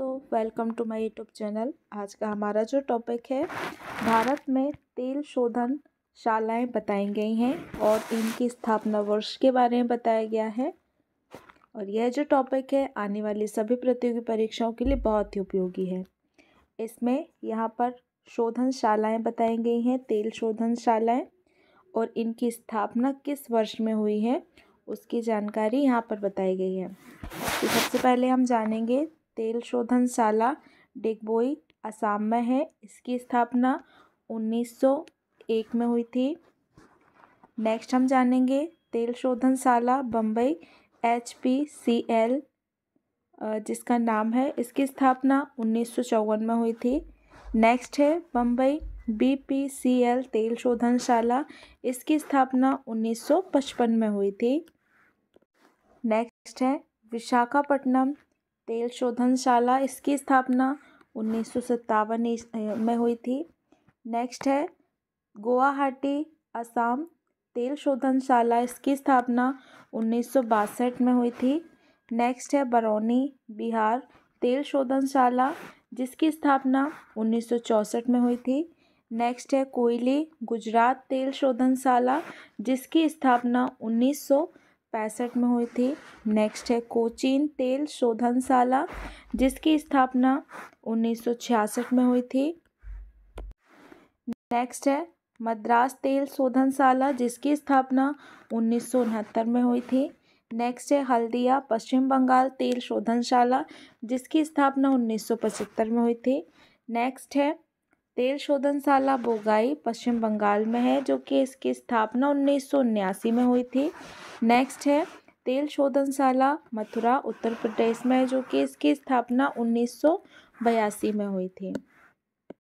दोस्तों welcome to my YouTube channel आज का हमारा जो टॉपिक है भारत में तेल शोधन शालाएँ बताई गई हैं और इनकी स्थापना वर्ष के बारे में बताया गया है और यह जो टॉपिक है आने वाली सभी प्रतियोगी परीक्षाओं के लिए बहुत ही उपयोगी है इसमें यहाँ पर शोधन शालाएँ बताई गई हैं तेल शोधन शालाएँ और इनकी स्थापना किस वर्ष में हुई है उसकी जानकारी यहाँ पर बताई गई है तो सबसे पहले हम जानेंगे तेल शोधनशाला डिगबोई असम में है इसकी स्थापना उन्नीस सौ एक में हुई थी नेक्स्ट हम जानेंगे तेल शोधनशाला Bombay H P C L जिसका नाम है इसकी स्थापना उन्नीस सौ चौवन में हुई थी नेक्स्ट है Bombay B P C L तेल शोधनशाला इसकी स्थापना उन्नीस सौ पचपन में हुई थी नेक्स्ट है विशाखापट्टनम तेल शोधनशाला इसकी स्थापना उन्नीस सौ सत्तावन में हुई थी नेक्स्ट है गुवाहाटी असम तेल शोधनशाला इसकी स्थापना उन्नीस सौ बासठ में हुई थी नेक्स्ट है बरौनी बिहार तेल शोधनशाला जिसकी स्थापना उन्नीस सौ चौंसठ में हुई थी नेक्स्ट है कोयली गुजरात तेल शोधनशाला जिसकी स्थापना उन्नीस सौ पैंसठ में हुई थी नेक्स्ट है कोचीन तेल शोधनशाला जिसकी स्थापना 1966 में हुई थी नेक्स्ट है मद्रास तेल शोधनशाला जिसकी स्थापना उन्नीस में हुई थी नेक्स्ट है हल्दिया पश्चिम बंगाल तेल शोधनशाला जिसकी स्थापना 1975 में हुई थी नेक्स्ट है तेल शोधनशाला बोगाई पश्चिम बंगाल में है जो कि इसकी स्थापना उन्नीस में हुई थी नेक्स्ट है तेल शोधनशाला मथुरा उत्तर प्रदेश में है जो कि इसकी स्थापना उन्नीस में हुई थी